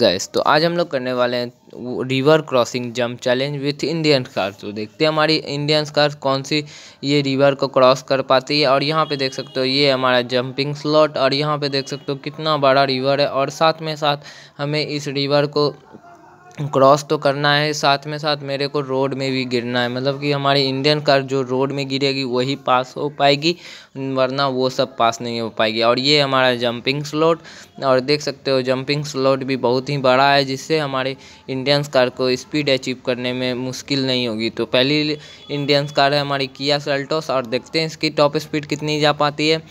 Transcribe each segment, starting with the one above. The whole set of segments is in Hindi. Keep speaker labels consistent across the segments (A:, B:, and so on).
A: गाइस तो आज हम लोग करने वाले हैं river crossing jump challenge with Indian car तो देखते हैं हमारी इंडियन कार कौन सी ये रिवर को क्रॉस कर पाती है और यहाँ पे देख सकते हो ये हमारा जंपिंग स्लॉट और यहाँ पे देख सकते हो कितना बड़ा रिवर है और साथ में साथ हमें इस रिवर को क्रॉस तो करना है साथ में साथ मेरे को रोड में भी गिरना है मतलब कि हमारी इंडियन कार जो रोड में गिरेगी वही पास हो पाएगी वरना वो सब पास नहीं हो पाएगी और ये हमारा जंपिंग स्लोट और देख सकते हो जंपिंग स्लोट भी बहुत ही बड़ा है जिससे हमारे इंडियंस कार को स्पीड अचीव करने में मुश्किल नहीं होगी तो पहली इंडियंस कार है हमारी किया सेल्टोस और देखते हैं इसकी टॉप स्पीड कितनी जा पाती है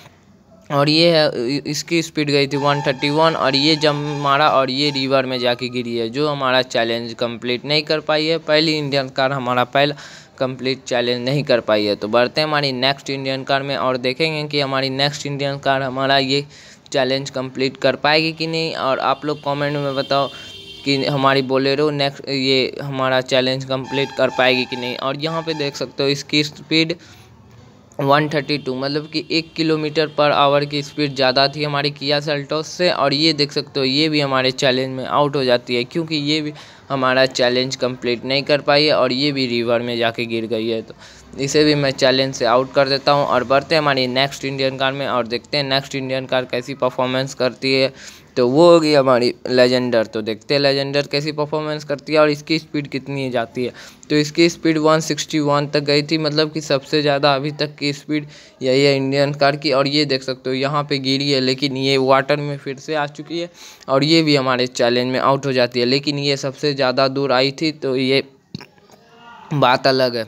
A: और ये है इसकी स्पीड गई थी 131 और ये जम मारा और ये रिवर में जाके गिरी है जो हमारा चैलेंज कंप्लीट नहीं कर पाई है पहली इंडियन कार हमारा पहला कंप्लीट चैलेंज नहीं कर पाई है तो बढ़ते हैं हमारी नेक्स्ट इंडियन कार में और देखेंगे कि हमारी नेक्स्ट इंडियन कार हमारा ये चैलेंज कम्प्लीट कर पाएगी कि नहीं और आप लोग कॉमेंट में बताओ कि हमारी बोलेरो नेक्स्ट ये हमारा चैलेंज कंप्लीट कर पाएगी कि नहीं और यहाँ पे देख सकते हो इसकी स्पीड वन थर्टी टू मतलब कि एक किलोमीटर पर आवर की स्पीड ज़्यादा थी हमारी किया सेल्टोस से और ये देख सकते हो ये भी हमारे चैलेंज में आउट हो जाती है क्योंकि ये भी हमारा चैलेंज कंप्लीट नहीं कर पाई है और ये भी रिवर में जाके गिर गई है तो इसे भी मैं चैलेंज से आउट कर देता हूँ और बढ़ते हैं हमारी नेक्स्ट इंडियन कार में और देखते हैं नेक्स्ट इंडियन कार कैसी परफॉर्मेंस करती है तो वो होगी हमारी लेजेंडर तो देखते हैं लेजेंडर कैसी परफॉर्मेंस करती है और इसकी स्पीड कितनी जाती है तो इसकी स्पीड 161 तक गई थी मतलब कि सबसे ज़्यादा अभी तक की स्पीड यही है इंडियन कार की और ये देख सकते हो यहाँ पे गिरी है लेकिन ये वाटर में फिर से आ चुकी है और ये भी हमारे चैलेंज में आउट हो जाती है लेकिन ये सबसे ज़्यादा दूर आई थी तो ये बात अलग है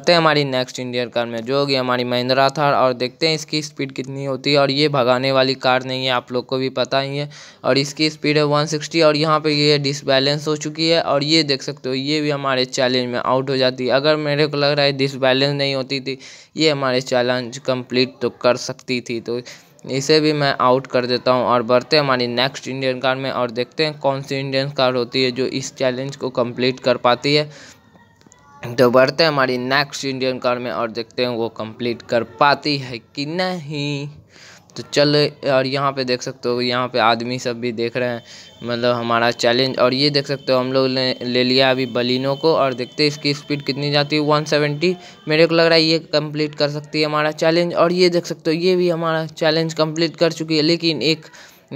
A: बढ़ते हैं हमारी नेक्स्ट इंडियन कार में जो होगी हमारी महिंद्रा थार और देखते हैं इसकी स्पीड कितनी होती है और ये भगाने वाली कार नहीं है आप लोग को भी पता ही है और इसकी स्पीड है सिक्सटी और यहाँ पे ये डिसबैलेंस हो चुकी है और ये देख सकते हो ये भी हमारे चैलेंज में आउट हो जाती है अगर मेरे को लग रहा है डिसबैलेंस नहीं होती थी ये हमारे चैलेंज कम्प्लीट तो कर सकती थी तो इसे भी मैं आउट कर देता हूँ और बढ़ते हमारी नेक्स्ट इंडियन कार में और देखते हैं कौन सी इंडियन कार होती है जो इस चैलेंज को कंप्लीट कर पाती है तो बढ़ते हैं हमारी नेक्स्ट इंडियन कार में और देखते हैं वो कंप्लीट कर पाती है कि नहीं तो चल और यहाँ पे देख सकते हो यहाँ पे आदमी सब भी देख रहे हैं मतलब हमारा चैलेंज और ये देख सकते हो हम लोग ने ले लिया अभी बलिनों को और देखते हैं इसकी स्पीड कितनी जाती है 170 मेरे को लग रहा है ये कंप्लीट कर सकती है हमारा चैलेंज और ये देख सकते हो ये भी हमारा चैलेंज कंप्लीट कर चुकी है लेकिन एक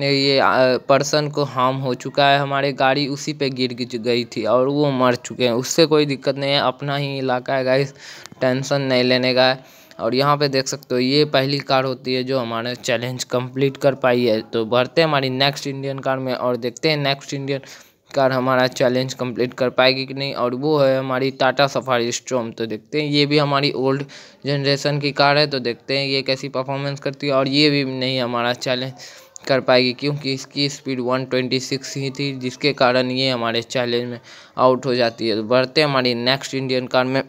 A: ये पर्सन को हार्म हो चुका है हमारे गाड़ी उसी पे गिर गई थी और वो मर चुके हैं उससे कोई दिक्कत नहीं है अपना ही इलाका है गाइस टेंशन नहीं लेने का है और यहाँ पे देख सकते हो ये पहली कार होती है जो हमारे चैलेंज कंप्लीट कर पाई है तो बढ़ते हैं हमारी नेक्स्ट इंडियन कार में और देखते हैं नेक्स्ट इंडियन कार हमारा चैलेंज कंप्लीट कर पाएगी कि नहीं और वो है हमारी टाटा सफारी स्ट्रोम तो देखते हैं ये भी हमारी ओल्ड जनरेशन की कार है तो देखते हैं ये कैसी परफॉर्मेंस करती है और ये भी नहीं हमारा चैलेंज कर पाएगी क्योंकि इसकी स्पीड 126 ही थी जिसके कारण ये हमारे चैलेंज में आउट हो जाती है तो बढ़ते हमारी नेक्स्ट इंडियन कार में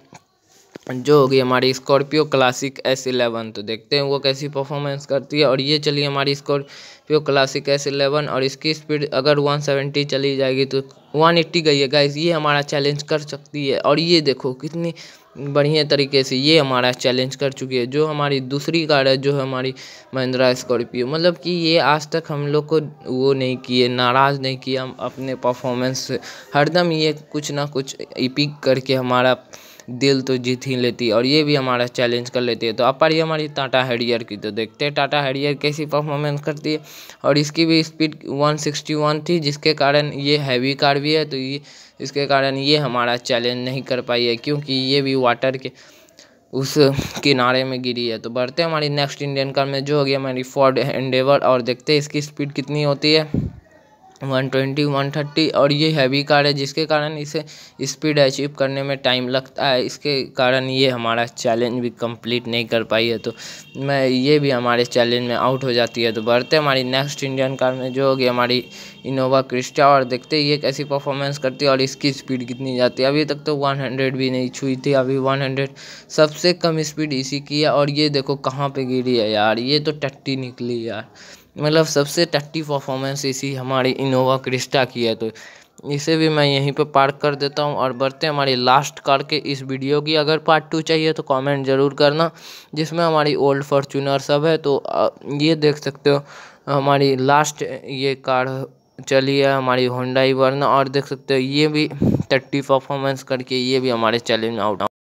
A: जो होगी हमारी स्कॉर्पियो क्लासिक एस इलेवन तो देखते हैं वो कैसी परफॉर्मेंस करती है और ये चली हमारी स्कॉर्पियो क्लासिक एस इलेवन और इसकी स्पीड अगर 170 चली जाएगी तो 180 गई है गाइज ये हमारा चैलेंज कर सकती है और ये देखो कितनी बढ़िया तरीके से ये हमारा चैलेंज कर चुकी है जो हमारी दूसरी कार है जो हमारी महिंद्रा स्कॉर्पियो मतलब कि ये आज तक हम लोग को वो नहीं किए नाराज़ नहीं किया हम अपने परफॉर्मेंस से हरदम ये कुछ ना कुछ इपिक करके हमारा दिल तो जीत ही लेती और ये भी हमारा चैलेंज कर लेती है तो अब पढ़िए हमारी टाटा हैरियर की तो देखते हैं टाटा हैरियर कैसी परफॉर्मेंस करती है और इसकी भी स्पीड 161 थी जिसके कारण ये हैवी कार भी है तो ये इसके कारण ये हमारा चैलेंज नहीं कर पाई है क्योंकि ये भी वाटर के उस किनारे में गिरी है तो बढ़ते हमारी नेक्स्ट इंडियन कार में जो होगी हमारी फोर्ड एंडेवर और देखते हैं इसकी स्पीड कितनी होती है वन ट्वेंटी वन थर्टी और ये हैवी कार है जिसके कारण इसे स्पीड अचीव करने में टाइम लगता है इसके कारण ये हमारा चैलेंज भी कंप्लीट नहीं कर पाई है तो मैं ये भी हमारे चैलेंज में आउट हो जाती है तो बढ़ते हमारी नेक्स्ट इंडियन कार में जो होगी हमारी इनोवा क्रिस्टा और देखते ये कैसी परफॉर्मेंस करती है और इसकी स्पीड कितनी जाती है अभी तक तो वन हंड्रेड भी नहीं छुई थी अभी वन हंड्रेड सबसे कम स्पीड इसी की है और ये देखो कहाँ पर गिरी है यार ये तो टट्टी निकली यार मतलब सबसे टट्टी परफॉर्मेंस इसी हमारी इनोवा क्रिस्टा की है तो इसे भी मैं यहीं पर पार्क कर देता हूँ और बढ़ते हमारी लास्ट कार के इस वीडियो की अगर पार्ट टू चाहिए तो कमेंट ज़रूर करना जिसमें हमारी ओल्ड फॉर्चूनर सब है तो ये देख सकते हो हमारी लास्ट ये कार चली है हमारी होंडाई ही वरना और देख सकते हो ये भी टट्टी परफॉर्मेंस करके ये भी हमारे चैलेंज आउट